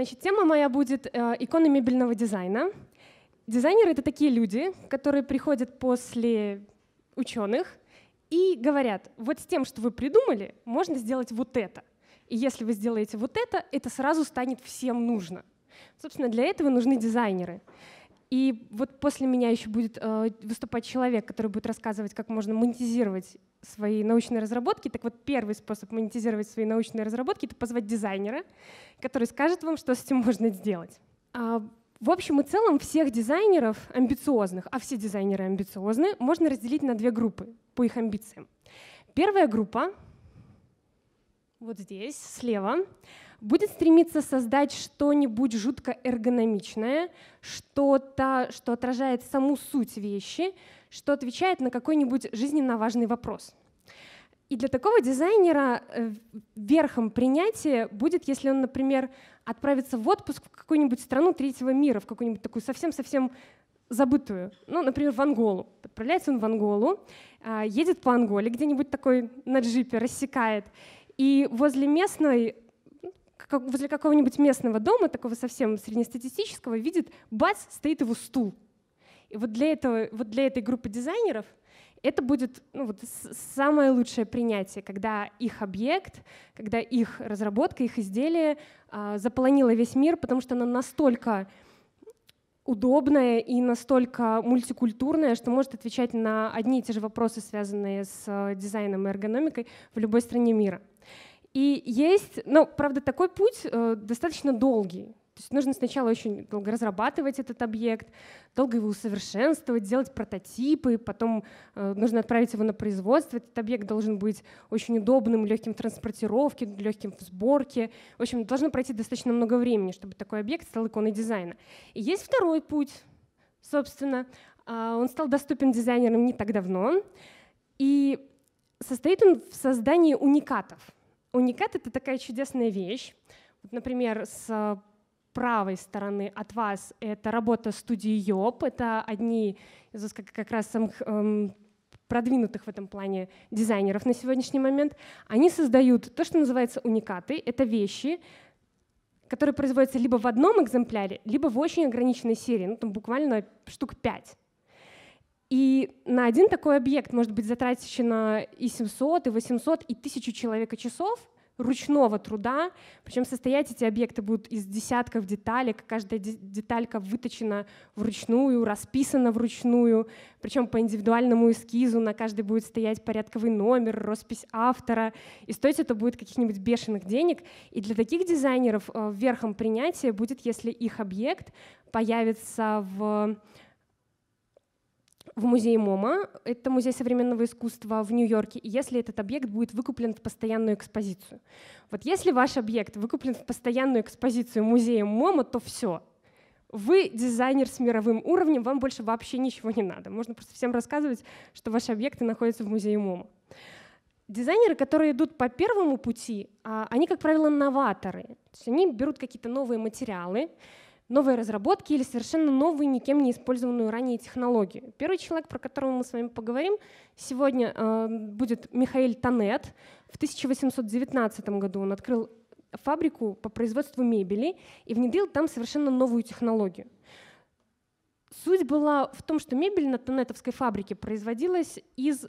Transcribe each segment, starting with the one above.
Значит, тема моя будет э, иконы мебельного дизайна. Дизайнеры — это такие люди, которые приходят после ученых и говорят, вот с тем, что вы придумали, можно сделать вот это. И если вы сделаете вот это, это сразу станет всем нужно. Собственно, для этого нужны дизайнеры. И вот после меня еще будет э, выступать человек, который будет рассказывать, как можно монетизировать свои научные разработки. Так вот, первый способ монетизировать свои научные разработки — это позвать дизайнера, который скажет вам, что с этим можно сделать. А, в общем и целом всех дизайнеров амбициозных, а все дизайнеры амбициозны, можно разделить на две группы по их амбициям. Первая группа вот здесь, слева, будет стремиться создать что-нибудь жутко эргономичное, что-то, что отражает саму суть вещи, что отвечает на какой-нибудь жизненно важный вопрос. И для такого дизайнера э, верхом принятия будет, если он, например, отправится в отпуск в какую-нибудь страну третьего мира, в какую-нибудь такую совсем-совсем забытую. Ну, например, в Анголу. Отправляется он в Анголу, а, едет по Анголе, где-нибудь такой на джипе рассекает. И возле местной как, возле какого-нибудь местного дома, такого совсем среднестатистического, видит, бац, стоит его стул. И вот для, этого, вот для этой группы дизайнеров это будет ну, вот, самое лучшее принятие, когда их объект, когда их разработка, их изделие э, заполонило весь мир, потому что она настолько удобная и настолько мультикультурная, что может отвечать на одни и те же вопросы, связанные с э, дизайном и эргономикой в любой стране мира. И есть, ну, правда, такой путь э, достаточно долгий. То есть нужно сначала очень долго разрабатывать этот объект, долго его усовершенствовать, делать прототипы, потом э, нужно отправить его на производство. Этот объект должен быть очень удобным, легким в транспортировке, легким в сборке. В общем, должно пройти достаточно много времени, чтобы такой объект стал иконой дизайна. И есть второй путь, собственно. Э, он стал доступен дизайнерам не так давно. И состоит он в создании уникатов — Уникат — это такая чудесная вещь. Вот, например, с правой стороны от вас это работа студии Йоп. Это одни из как раз самых эм, продвинутых в этом плане дизайнеров на сегодняшний момент. Они создают то, что называется уникаты. Это вещи, которые производятся либо в одном экземпляре, либо в очень ограниченной серии, ну там буквально штук пять. И на один такой объект может быть затрачено и 700, и 800, и 1000 человека часов ручного труда, причем состоять эти объекты будут из десятков деталек, каждая деталька выточена вручную, расписана вручную, причем по индивидуальному эскизу на каждой будет стоять порядковый номер, роспись автора, и стоить это будет каких-нибудь бешеных денег. И для таких дизайнеров э, верхом принятия будет, если их объект появится в в музее МОМА, это музей современного искусства в Нью-Йорке, если этот объект будет выкуплен в постоянную экспозицию. Вот если ваш объект выкуплен в постоянную экспозицию музея МОМА, то все. Вы дизайнер с мировым уровнем, вам больше вообще ничего не надо. Можно просто всем рассказывать, что ваши объекты находятся в музее МОМА. Дизайнеры, которые идут по первому пути, а, они, как правило, новаторы. То есть они берут какие-то новые материалы, новые разработки или совершенно новые, никем не использованную ранее технологию. Первый человек, про которого мы с вами поговорим сегодня, э, будет Михаил Танет. В 1819 году он открыл фабрику по производству мебели и внедрил там совершенно новую технологию. Суть была в том, что мебель на Танетовской фабрике производилась из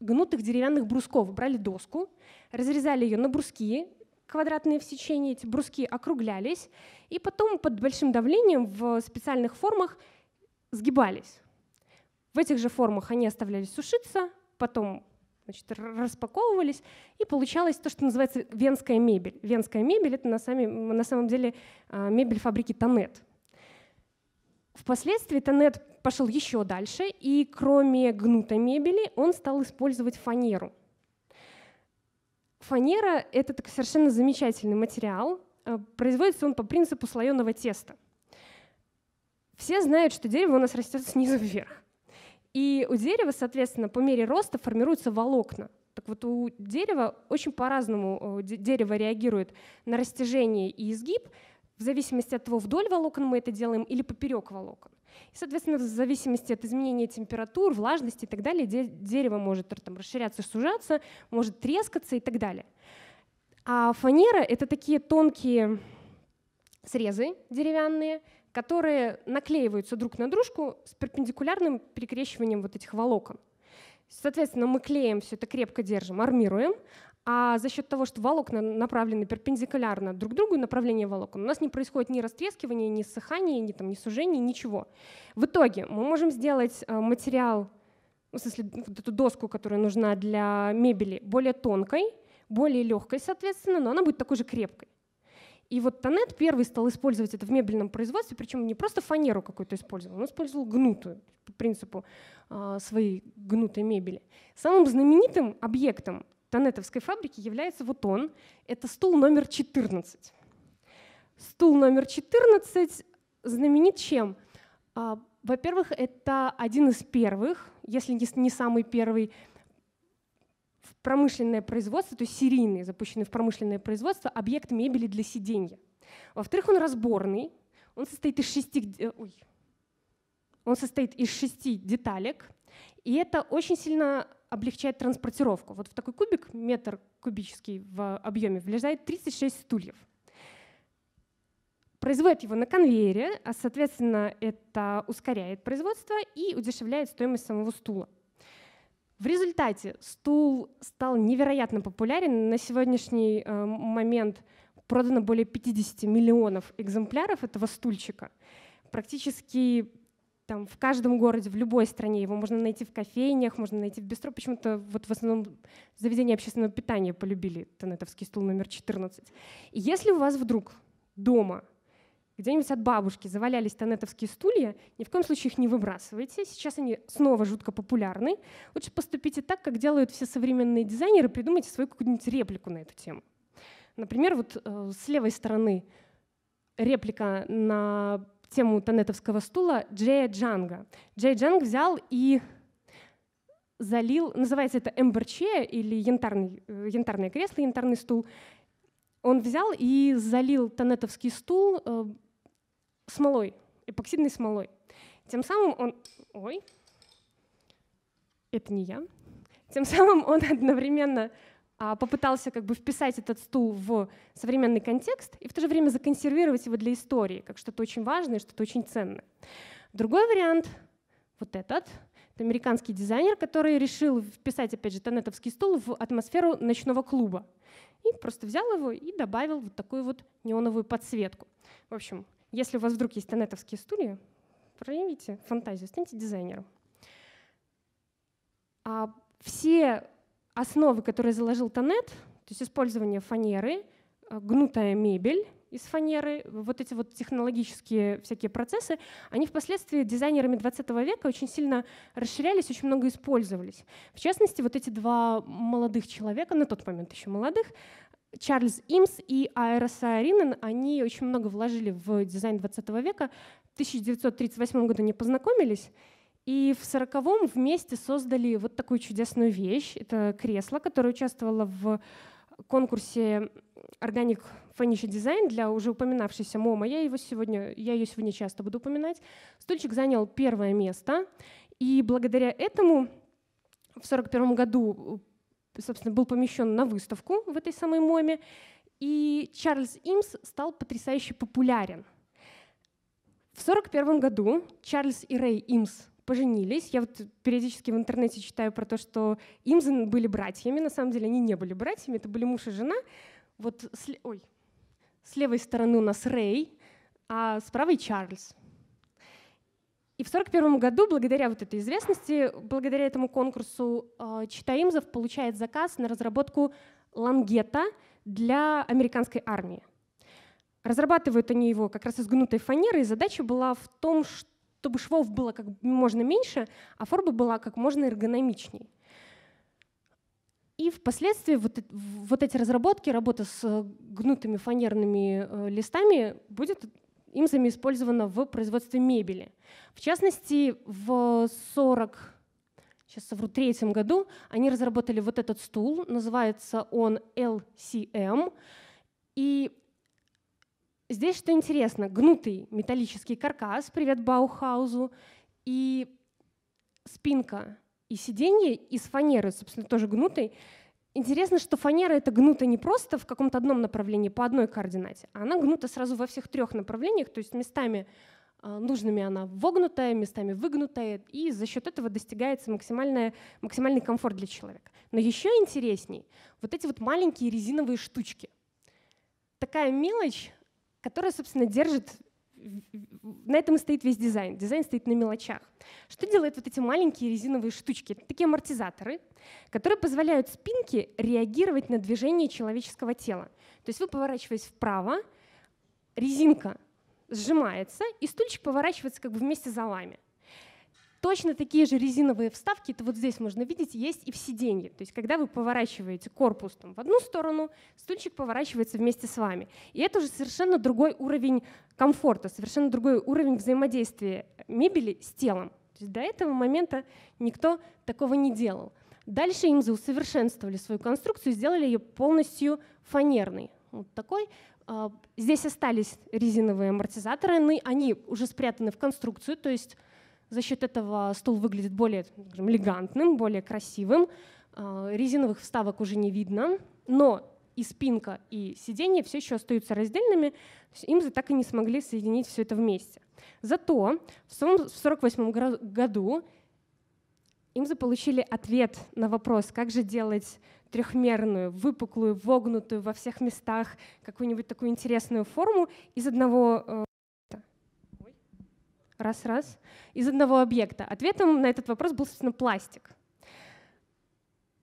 гнутых деревянных брусков. Брали доску, разрезали ее на бруски, квадратные в сечении, эти бруски округлялись, и потом под большим давлением в специальных формах сгибались. В этих же формах они оставлялись сушиться, потом значит, распаковывались, и получалось то, что называется венская мебель. Венская мебель — это на, сами, на самом деле а, мебель фабрики Тонет. Впоследствии Тонет пошел еще дальше, и кроме гнутой мебели он стал использовать фанеру — Фанера — это такой совершенно замечательный материал. Э, производится он по принципу слоеного теста. Все знают, что дерево у нас растет снизу вверх. И у дерева, соответственно, по мере роста формируются волокна. Так вот, у дерева очень по-разному э, дерево реагирует на растяжение и изгиб, в зависимости от того, вдоль волокон мы это делаем или поперек волокон. И, соответственно, в зависимости от изменения температур, влажности и так далее, дерево может там, расширяться, сужаться, может трескаться и так далее. А фанера — это такие тонкие срезы деревянные, которые наклеиваются друг на дружку с перпендикулярным перекрещиванием вот этих волокон. Соответственно, мы клеим все это крепко держим, армируем, а за счет того, что волокна направлены перпендикулярно друг другу, направление волокон, у нас не происходит ни растрескивания, ни ссыхания, ни, там, ни сужения, ничего. В итоге мы можем сделать э, материал, ну, в смысле, вот эту доску, которая нужна для мебели, более тонкой, более легкой, соответственно, но она будет такой же крепкой. И вот Тонет первый стал использовать это в мебельном производстве, причем не просто фанеру какую-то использовал, он использовал гнутую по принципу э, своей гнутой мебели. Самым знаменитым объектом Тонетовской фабрики является вот он. Это стул номер 14. Стул номер 14 знаменит чем? А, во-первых, это один из первых, если не самый первый, в промышленное производство, то есть серийный, запущенный в промышленное производство, объект мебели для сиденья. Во-вторых, он разборный, он состоит из шести, э, ой, он состоит из шести деталек, и это очень сильно облегчает транспортировку. Вот в такой кубик, метр кубический в объеме, влезает 36 стульев. Производят его на конвейере, а, соответственно, это ускоряет производство и удешевляет стоимость самого стула. В результате стул стал невероятно популярен. На сегодняшний э, момент продано более 50 миллионов экземпляров этого стульчика. Практически там в каждом городе, в любой стране. Его можно найти в кофейнях, можно найти в бистро. Почему-то вот в основном заведения общественного питания полюбили тонетовский стул номер 14. И если у вас вдруг дома где-нибудь от бабушки завалялись тонетовские стулья, ни в коем случае их не выбрасывайте. Сейчас они снова жутко популярны. Лучше поступите так, как делают все современные дизайнеры, придумайте свою какую-нибудь реплику на эту тему. Например, вот э, с левой стороны реплика на тему тонетовского стула Джея Джанга. Джей Джанг взял и залил, называется это эмбарче или янтарный, э, янтарное кресло, янтарный стул. Он взял и залил тонетовский стул э, смолой, эпоксидной смолой. Тем самым он... Ой, это не я. Тем самым он одновременно а, попытался как бы вписать этот стул в современный контекст и в то же время законсервировать его для истории, как что-то очень важное, что-то очень ценное. Другой вариант, вот этот, это американский дизайнер, который решил вписать, опять же, тонетовский стул в атмосферу ночного клуба. И просто взял его и добавил вот такую вот неоновую подсветку. В общем, если у вас вдруг есть тонетовские стулья, проявите фантазию, станьте дизайнером. А все основы, которые заложил Тонет, то есть использование фанеры, э, гнутая мебель из фанеры, вот эти вот технологические всякие процессы, они впоследствии дизайнерами 20 века очень сильно расширялись, очень много использовались. В частности, вот эти два молодых человека, на тот момент еще молодых, Чарльз Имс и Айра Сааринен, они очень много вложили в дизайн 20 века. В 1938 году они познакомились, и в сороковом вместе создали вот такую чудесную вещь. Это кресло, которое участвовало в конкурсе Organic Furniture Design для уже упоминавшейся МОМа. Я, его сегодня, я ее сегодня часто буду упоминать. Стульчик занял первое место. И благодаря этому в сорок первом году собственно, был помещен на выставку в этой самой МОМе. И Чарльз Имс стал потрясающе популярен. В 1941 году Чарльз и Рэй Имс поженились. Я вот периодически в интернете читаю про то, что им были братьями. На самом деле они не были братьями, это были муж и жена. Вот с, ой, с левой стороны у нас Рэй, а с правой Чарльз. И в 1941 году, благодаря вот этой известности, благодаря этому конкурсу, э, Чита Имзов получает заказ на разработку лангета для американской армии. Разрабатывают они его как раз из гнутой фанеры, и задача была в том, что чтобы швов было как можно меньше, а форма была как можно эргономичней. И впоследствии вот, вот эти разработки, работа с гнутыми фанерными э, листами будет им имзами использована в производстве мебели. В частности, в 40 сейчас совру, третьем году они разработали вот этот стул, называется он LCM, и Здесь, что интересно, гнутый металлический каркас, привет Баухаузу, и спинка и сиденье из фанеры, собственно, тоже гнутой. Интересно, что фанера это гнута не просто в каком-то одном направлении по одной координате, а она гнута сразу во всех трех направлениях, то есть местами а, нужными она вогнутая, местами выгнутая, и за счет этого достигается максимальная, максимальный комфорт для человека. Но еще интересней вот эти вот маленькие резиновые штучки. Такая мелочь, которая, собственно, держит на этом и стоит весь дизайн. Дизайн стоит на мелочах. Что делают вот эти маленькие резиновые штучки? Это такие амортизаторы, которые позволяют спинке реагировать на движение человеческого тела. То есть вы, поворачиваясь вправо, резинка сжимается, и стульчик поворачивается как бы вместе за вами. Точно такие же резиновые вставки, это вот здесь можно видеть, есть и в сиденье. То есть когда вы поворачиваете корпус там, в одну сторону, стульчик поворачивается вместе с вами. И это уже совершенно другой уровень комфорта, совершенно другой уровень взаимодействия мебели с телом. То есть до этого момента никто такого не делал. Дальше Имзы усовершенствовали свою конструкцию, сделали ее полностью фанерной. Вот такой. А, здесь остались резиновые амортизаторы, они уже спрятаны в конструкцию, то есть за счет этого стул выглядит более скажем, элегантным, более красивым. А, резиновых вставок уже не видно, но и спинка, и сиденье все еще остаются раздельными, им же так и не смогли соединить все это вместе. Зато в 1948 году им получили ответ на вопрос, как же делать трехмерную, выпуклую, вогнутую во всех местах какую-нибудь такую интересную форму из одного э, раз-раз, из одного объекта. Ответом на этот вопрос был, собственно, пластик.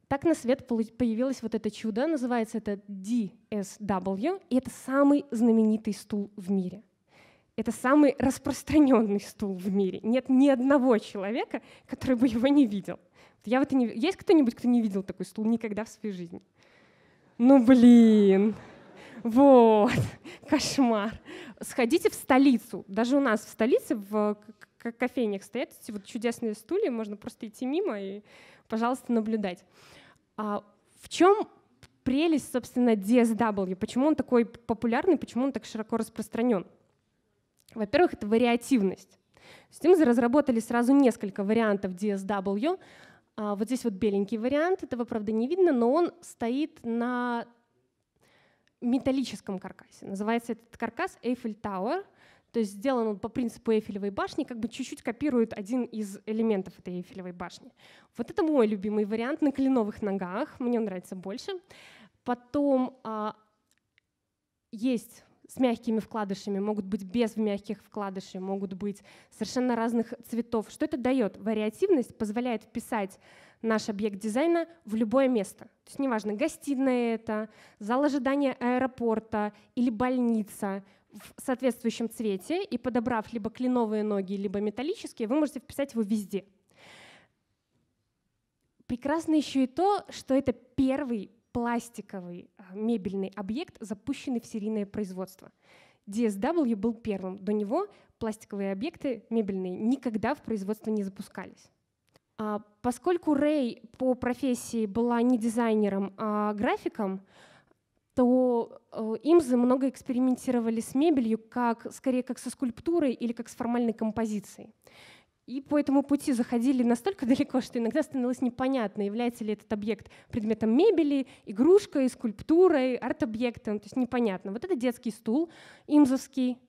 Так на свет появилось вот это чудо, называется это DSW, и это самый знаменитый стул в мире. Это самый распространенный стул в мире. Нет ни одного человека, который бы его не видел. Я вот не... Есть кто-нибудь, кто не видел такой стул никогда в своей жизни? Ну блин. Вот, кошмар. Сходите в столицу. Даже у нас в столице в кофейнях стоят эти вот чудесные стулья, можно просто идти мимо и, пожалуйста, наблюдать. А в чем прелесть, собственно, DSW? Почему он такой популярный, почему он так широко распространен? Во-первых, это вариативность. То разработали сразу несколько вариантов DSW. А вот здесь вот беленький вариант, этого, правда, не видно, но он стоит на металлическом каркасе. Называется этот каркас Eiffel Tower. То есть сделан он по принципу Эйфелевой башни, как бы чуть-чуть копирует один из элементов этой Эйфелевой башни. Вот это мой любимый вариант на кленовых ногах, мне нравится больше. Потом а, есть с мягкими вкладышами, могут быть без мягких вкладышей, могут быть совершенно разных цветов. Что это дает? Вариативность позволяет писать наш объект дизайна в любое место. То есть неважно, гостиная это, зал ожидания аэропорта или больница в соответствующем цвете и подобрав либо кленовые ноги, либо металлические, вы можете вписать его везде. Прекрасно еще и то, что это первый пластиковый а, мебельный объект, запущенный в серийное производство. DSW был первым. До него пластиковые объекты мебельные никогда в производство не запускались. А, поскольку Рэй по профессии была не дизайнером, а графиком, то э, имзы много экспериментировали с мебелью, как, скорее как со скульптурой или как с формальной композицией. И по этому пути заходили настолько далеко, что иногда становилось непонятно, является ли этот объект предметом мебели, игрушкой, скульптурой, арт-объектом. То есть непонятно. Вот это детский стул имзовский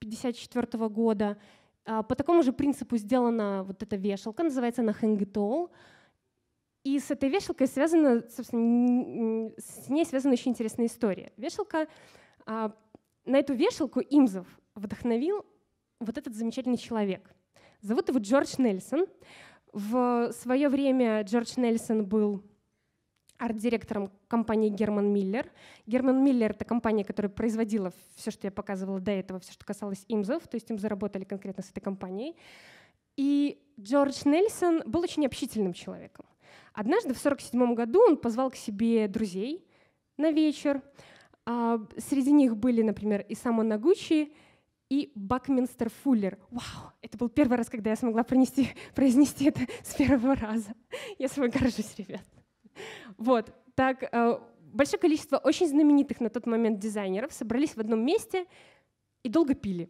1954 года. А, по такому же принципу сделана вот эта вешалка, называется она hang И с этой вешалкой связана, собственно, с ней связана еще интересная история. Вешалка, а, на эту вешалку Имзов вдохновил вот этот замечательный человек. Зовут его Джордж Нельсон. В свое время Джордж Нельсон был арт-директором компании Герман Миллер. Герман Миллер — это компания, которая производила все, что я показывала до этого, все, что касалось имзов, то есть им заработали конкретно с этой компанией. И Джордж Нельсон был очень общительным человеком. Однажды в 1947 году он позвал к себе друзей на вечер. А, среди них были, например, и Само Нагучи, и Бакминстер Фуллер. Вау, это был первый раз, когда я смогла пронести, произнести это с первого раза. Я собой горжусь, ребят. Вот, так э, большое количество очень знаменитых на тот момент дизайнеров собрались в одном месте и долго пили.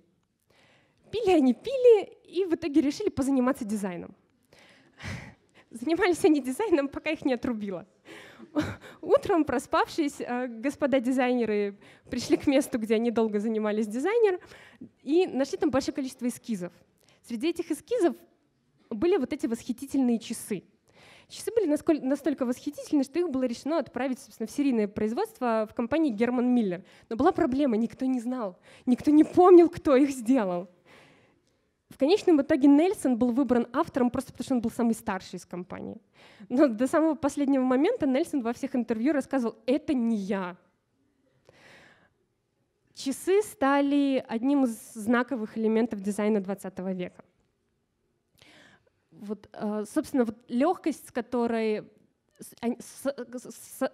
Пили они, пили, и в итоге решили позаниматься дизайном. Занимались они дизайном, пока их не отрубило. Утром, проспавшись, э, господа дизайнеры пришли к месту, где они долго занимались дизайнером и нашли там большое количество эскизов. Среди этих эскизов были вот эти восхитительные часы — Часы были настолько восхитительны, что их было решено отправить, собственно, в серийное производство в компании Герман Миллер. Но была проблема, никто не знал, никто не помнил, кто их сделал. В конечном итоге Нельсон был выбран автором просто потому, что он был самый старший из компании. Но до самого последнего момента Нельсон во всех интервью рассказывал «это не я». Часы стали одним из знаковых элементов дизайна 20 века вот, э, собственно, вот легкость, с которой с, с,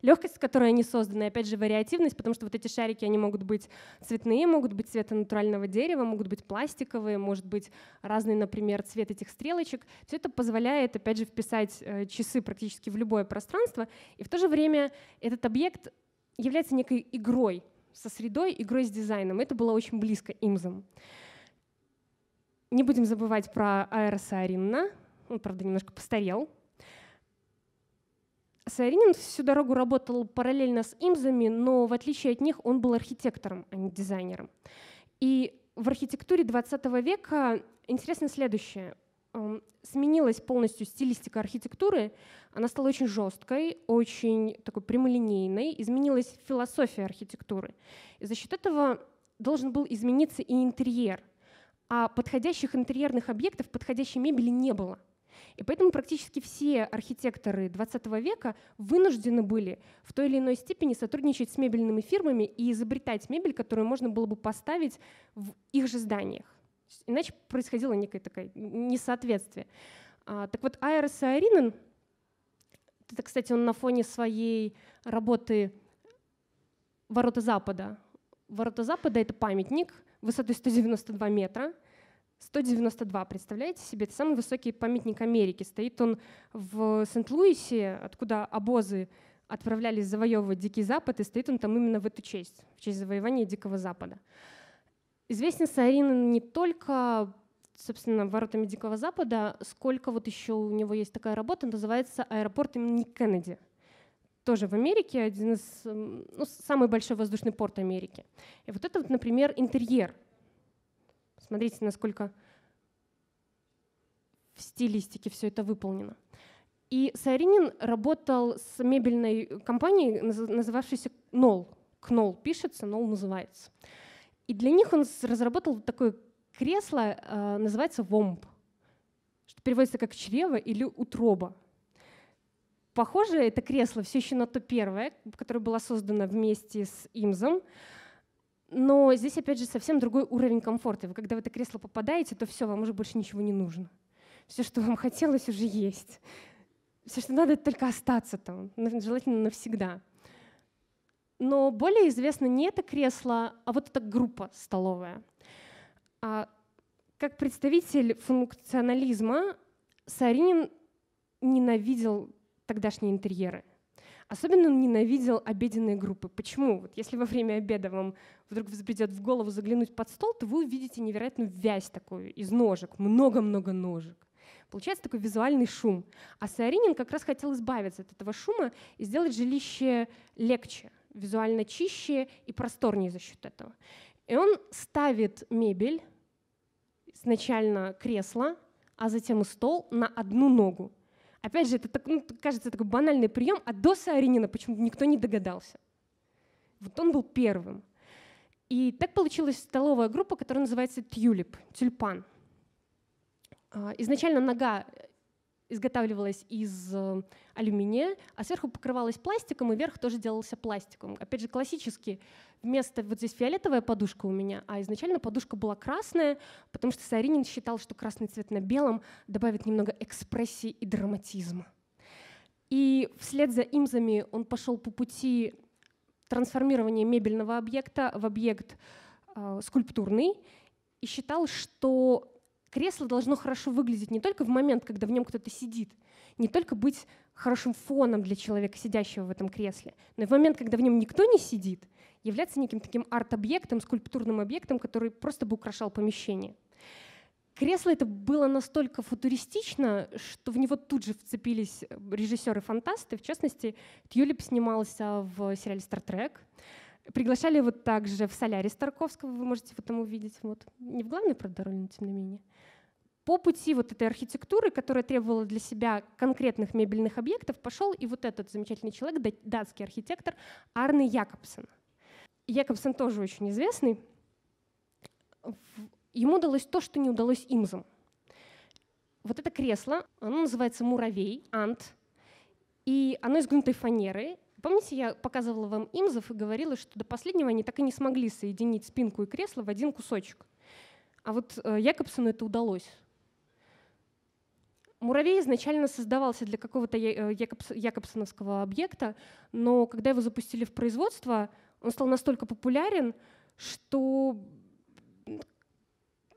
легкость, с которой они созданы, и, опять же вариативность, потому что вот эти шарики, они могут быть цветные, могут быть цвета натурального дерева, могут быть пластиковые, может быть разный, например, цвет этих стрелочек. Все это позволяет, опять же, вписать э, часы практически в любое пространство, и в то же время этот объект является некой игрой со средой, игрой с дизайном. Это было очень близко имзам. Не будем забывать про Аэроса Аринна. Он, правда, немножко постарел. Сааринин всю дорогу работал параллельно с имзами, но в отличие от них он был архитектором, а не дизайнером. И в архитектуре 20 века интересно следующее. Эм, сменилась полностью стилистика архитектуры, она стала очень жесткой, очень такой прямолинейной, изменилась философия архитектуры. И за счет этого должен был измениться и интерьер а подходящих интерьерных объектов, подходящей мебели не было. И поэтому практически все архитекторы 20 века вынуждены были в той или иной степени сотрудничать с мебельными фирмами и изобретать мебель, которую можно было бы поставить в их же зданиях. Иначе происходило некое такое несоответствие. А, так вот, Айрес Айринен, это, кстати, он на фоне своей работы «Ворота Запада». «Ворота Запада» — это памятник — высотой 192 метра. 192, представляете себе, это самый высокий памятник Америки. Стоит он в Сент-Луисе, откуда обозы отправлялись завоевывать Дикий Запад, и стоит он там именно в эту честь, в честь завоевания Дикого Запада. Известен Саарин не только собственно, воротами Дикого Запада, сколько вот еще у него есть такая работа, называется «Аэропорт имени Кеннеди» тоже в Америке, один из, ну, самый большой воздушный порт Америки. И вот это, вот, например, интерьер. Смотрите, насколько в стилистике все это выполнено. И Саринин работал с мебельной компанией, называвшейся Knoll. Knoll пишется, Knoll называется. И для них он разработал такое кресло, э, называется Womb, что переводится как «чрево» или «утроба». Похоже, это кресло все еще на то первое, которое было создано вместе с Имзом. Но здесь, опять же, совсем другой уровень комфорта. Вы, когда в это кресло попадаете, то все, вам уже больше ничего не нужно. Все, что вам хотелось, уже есть. Все, что надо, это только остаться там, желательно навсегда. Но более известно не это кресло, а вот эта группа столовая. А как представитель функционализма Саринин ненавидел тогдашние интерьеры. Особенно он ненавидел обеденные группы. Почему? Вот если во время обеда вам вдруг взбредет в голову заглянуть под стол, то вы увидите невероятную вязь такую из ножек, много-много ножек. Получается такой визуальный шум. А Сааринин как раз хотел избавиться от этого шума и сделать жилище легче, визуально чище и просторнее за счет этого. И он ставит мебель, сначала кресло, а затем стол на одну ногу. Опять же, это так, ну, кажется такой банальный прием, а до Сааринина почему-то никто не догадался. Вот он был первым. И так получилась столовая группа, которая называется «Тюлип», «Тюльпан». А, изначально нога изготавливалась из э, алюминия, а сверху покрывалась пластиком, и верх тоже делался пластиком. Опять же, классически вместо вот здесь фиолетовая подушка у меня, а изначально подушка была красная, потому что Саринин считал, что красный цвет на белом добавит немного экспрессии и драматизма. И вслед за имзами он пошел по пути трансформирования мебельного объекта в объект э, скульптурный и считал, что Кресло должно хорошо выглядеть не только в момент, когда в нем кто-то сидит, не только быть хорошим фоном для человека, сидящего в этом кресле, но и в момент, когда в нем никто не сидит, являться неким таким арт-объектом, скульптурным объектом, который просто бы украшал помещение. Кресло это было настолько футуристично, что в него тут же вцепились э, режиссеры-фантасты. В частности, Тьюлип снимался в сериале «Стартрек», Приглашали вот также в солярис Тарковского, вы можете вот там увидеть, вот. не в главной, правда, роли, но тем не менее. По пути вот этой архитектуры, которая требовала для себя конкретных мебельных объектов, пошел и вот этот замечательный человек, датский архитектор Арны Якобсон. Якобсон тоже очень известный. Ему удалось то, что не удалось имзам. Вот это кресло, оно называется муравей, ант, и оно из гнутой фанеры, Помните, я показывала вам имзов и говорила, что до последнего они так и не смогли соединить спинку и кресло в один кусочек. А вот э, Якобсону это удалось. Муравей изначально создавался для какого-то э, якобсоновского объекта, но когда его запустили в производство, он стал настолько популярен, что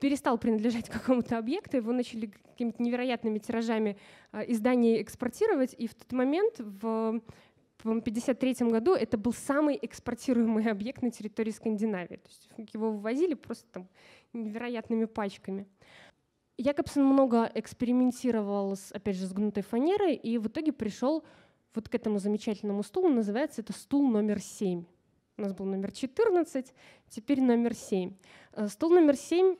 перестал принадлежать какому-то объекту, его начали какими-то невероятными тиражами э, изданий экспортировать, и в тот момент в в 1953 году это был самый экспортируемый объект на территории Скандинавии. То есть его вывозили просто там невероятными пачками. Якобсон много экспериментировал, с, опять же, с гнутой фанерой, и в итоге пришел вот к этому замечательному стулу. Называется это стул номер 7. У нас был номер 14, теперь номер 7. Э, стул номер 7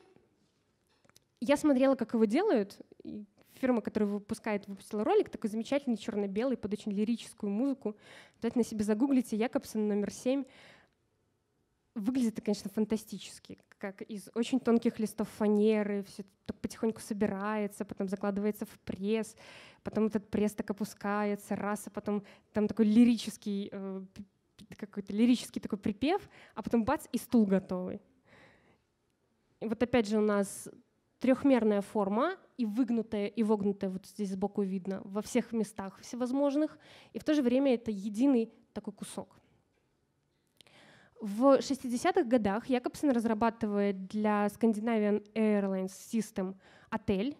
я смотрела, как его делают, и фирма, которая выпускает, выпустила ролик, такой замечательный черно-белый под очень лирическую музыку. Обязательно себе загуглите Якобсон номер 7. Выглядит конечно, фантастически, как из очень тонких листов фанеры, все так потихоньку собирается, потом закладывается в пресс, потом этот пресс так опускается, раз, а потом там такой лирический, э, какой-то лирический такой припев, а потом бац, и стул готовый. И вот опять же у нас трехмерная форма и выгнутая, и вогнутая, вот здесь сбоку видно, во всех местах всевозможных, и в то же время это единый такой кусок. В 60-х годах Якобсон разрабатывает для Scandinavian Airlines System отель,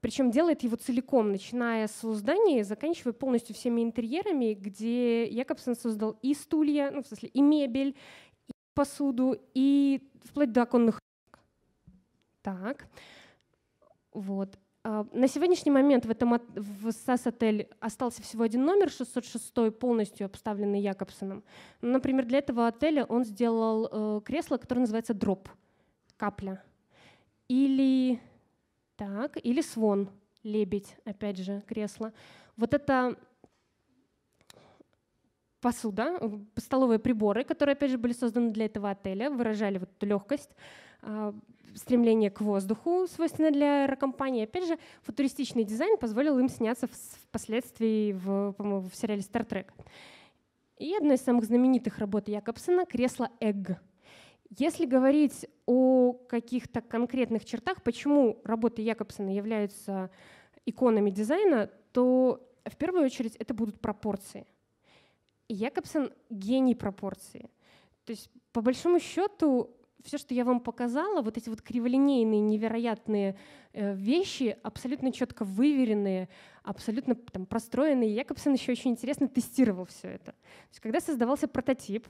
причем делает его целиком, начиная с его здания и заканчивая полностью всеми интерьерами, где Якобсон создал и стулья, ну, в смысле, и мебель, и посуду, и вплоть до оконных так. Вот. А, на сегодняшний момент в этом в САС-отель остался всего один номер, 606, полностью обставленный Якобсоном. Например, для этого отеля он сделал э, кресло, которое называется дроп, капля. Или, так, или свон, лебедь, опять же, кресло. Вот это посуда, э, столовые приборы, которые, опять же, были созданы для этого отеля, выражали вот эту легкость. А, стремление к воздуху, свойственно для аэрокомпании. Опять же, футуристичный дизайн позволил им сняться впоследствии в, по-моему, в сериале Трек". И одна из самых знаменитых работ Якобсона — «Кресло Эгг». Если говорить о каких-то конкретных чертах, почему работы Якобсона являются иконами дизайна, то в первую очередь это будут пропорции. И Якобсон — гений пропорции. То есть, по большому счету, все, что я вам показала, вот эти вот криволинейные, невероятные э, вещи, абсолютно четко выверенные, абсолютно там, простроенные. Якобсон еще очень интересно тестировал все это. То есть, когда создавался прототип,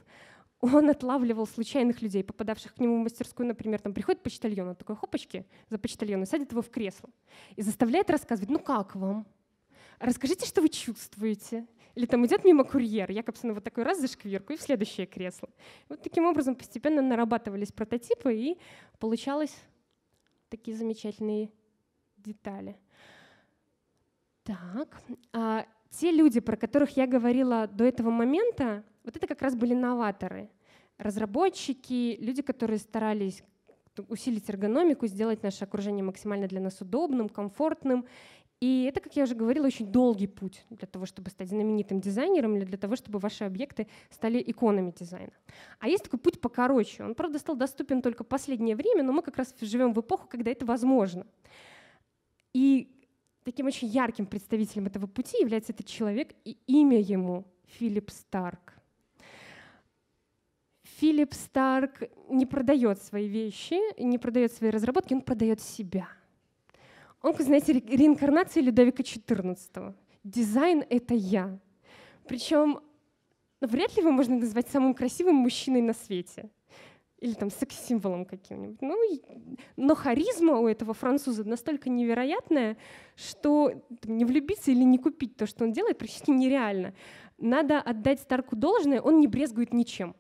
он отлавливал случайных людей, попадавших к нему в мастерскую, например, там приходит почтальон, он такой хопочки за почтальона, садит его в кресло и заставляет рассказывать, ну как вам? Расскажите, что вы чувствуете. Или там идет мимо курьер, я, собственно, вот такой раз за шквирку и в следующее кресло. Вот таким образом постепенно нарабатывались прототипы, и получалось такие замечательные детали. Так, а те люди, про которых я говорила до этого момента, вот это как раз были новаторы, разработчики, люди, которые старались усилить эргономику, сделать наше окружение максимально для нас удобным, комфортным и это, как я уже говорила, очень долгий путь для того, чтобы стать знаменитым дизайнером или для того, чтобы ваши объекты стали иконами дизайна. А есть такой путь покороче. Он, правда, стал доступен только в последнее время, но мы как раз живем в эпоху, когда это возможно. И таким очень ярким представителем этого пути является этот человек, и имя ему Филипп Старк. Филипп Старк не продает свои вещи, не продает свои разработки, он продает себя — он, знаете, реинкарнация Людовика XIV. Дизайн — это я. Причем ну, вряд ли его можно назвать самым красивым мужчиной на свете. Или там секс-символом каким-нибудь. Ну, но харизма у этого француза настолько невероятная, что там, не влюбиться или не купить то, что он делает, практически нереально. Надо отдать Старку должное, он не брезгует ничем.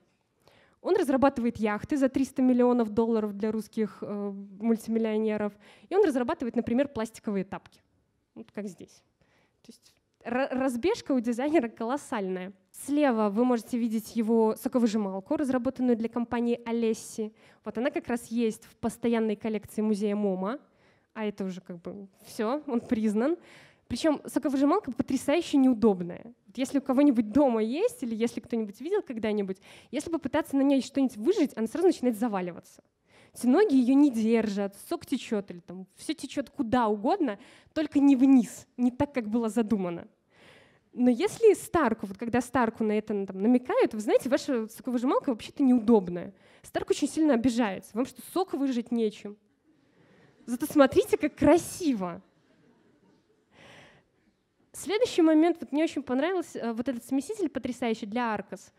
Он разрабатывает яхты за 300 миллионов долларов для русских э, мультимиллионеров. И он разрабатывает, например, пластиковые тапки. Вот как здесь. То есть разбежка у дизайнера колоссальная. Слева вы можете видеть его соковыжималку, разработанную для компании Alessi. Вот она как раз есть в постоянной коллекции музея МОМА. А это уже как бы все, он признан. Причем соковыжималка потрясающе неудобная. Вот если у кого-нибудь дома есть, или если кто-нибудь видел когда-нибудь, если попытаться на ней что-нибудь выжить, она сразу начинает заваливаться. Все ноги ее не держат, сок течет или там все течет куда угодно, только не вниз, не так, как было задумано. Но если Старку, вот когда Старку на это там, намекают, вы знаете, ваша соковыжималка вообще-то неудобная. Старк очень сильно обижается, вам что, сок выжить нечем. Зато смотрите, как красиво. Следующий момент, вот мне очень понравился э, вот этот смеситель потрясающий для Аркос.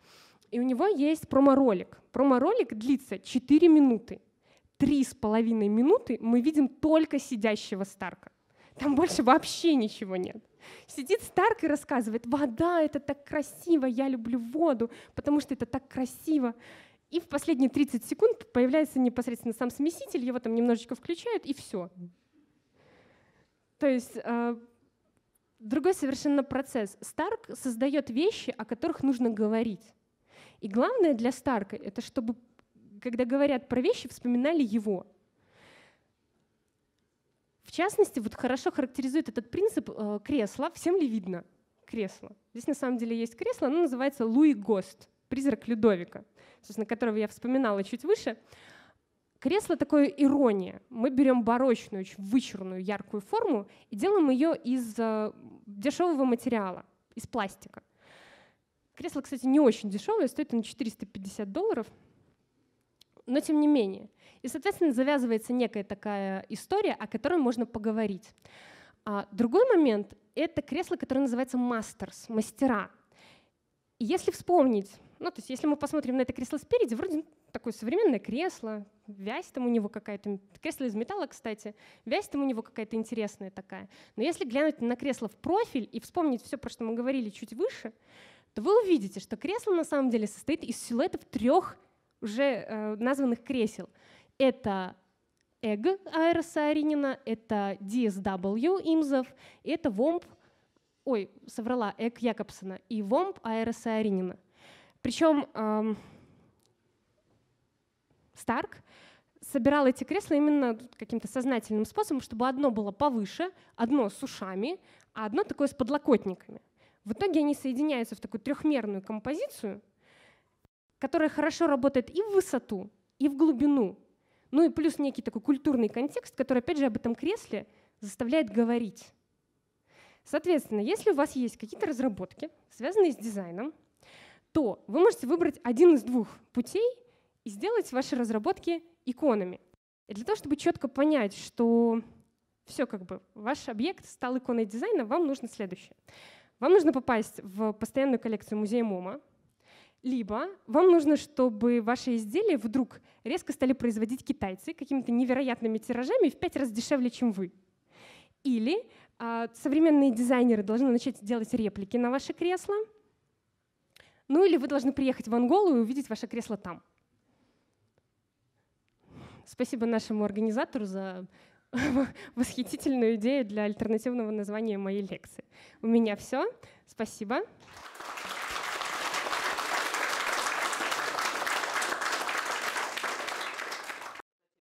И у него есть промо-ролик. Промо-ролик длится 4 минуты. Три с половиной минуты мы видим только сидящего Старка. Там больше вообще ничего нет. Сидит Старк и рассказывает, вода, это так красиво, я люблю воду, потому что это так красиво. И в последние 30 секунд появляется непосредственно сам смеситель, его там немножечко включают, и все. То есть э, другой совершенно процесс. Старк создает вещи, о которых нужно говорить. И главное для Старка — это чтобы, когда говорят про вещи, вспоминали его. В частности, вот хорошо характеризует этот принцип э, кресла. Всем ли видно кресло? Здесь на самом деле есть кресло, оно называется «Луи Гост», «Призрак Людовика», собственно, которого я вспоминала чуть выше. Кресло — такое ирония. Мы берем барочную, очень вычурную, яркую форму и делаем ее из э, дешевого материала, из пластика. Кресло, кстати, не очень дешевое, стоит оно 450 долларов, но тем не менее. И, соответственно, завязывается некая такая история, о которой можно поговорить. А, другой момент — это кресло, которое называется «мастерс», «мастера». И если вспомнить ну, то есть если мы посмотрим на это кресло спереди, вроде ну, такое современное кресло, вязь там у него какая-то, кресло из металла, кстати, вязь там у него какая-то интересная такая. Но если глянуть на кресло в профиль и вспомнить все, про что мы говорили чуть выше, то вы увидите, что кресло на самом деле состоит из силуэтов трех уже э, названных кресел. Это Эг Айроса Аринина, это DSW Имзов, это Вомп, ой, соврала, Эг Якобсона и Вомп Айроса Аринина. Причем эм, Старк собирал эти кресла именно каким-то сознательным способом, чтобы одно было повыше, одно с ушами, а одно такое с подлокотниками. В итоге они соединяются в такую трехмерную композицию, которая хорошо работает и в высоту, и в глубину. Ну и плюс некий такой культурный контекст, который, опять же, об этом кресле заставляет говорить. Соответственно, если у вас есть какие-то разработки, связанные с дизайном, то вы можете выбрать один из двух путей и сделать ваши разработки иконами. И для того, чтобы четко понять, что все как бы, ваш объект стал иконой дизайна, вам нужно следующее. Вам нужно попасть в постоянную коллекцию музея МОМА, либо вам нужно, чтобы ваши изделия вдруг резко стали производить китайцы какими-то невероятными тиражами в пять раз дешевле, чем вы. Или а, современные дизайнеры должны начать делать реплики на ваши кресла, ну или вы должны приехать в Анголу и увидеть ваше кресло там. Спасибо нашему организатору за восхитительную идею для альтернативного названия моей лекции. У меня все. Спасибо.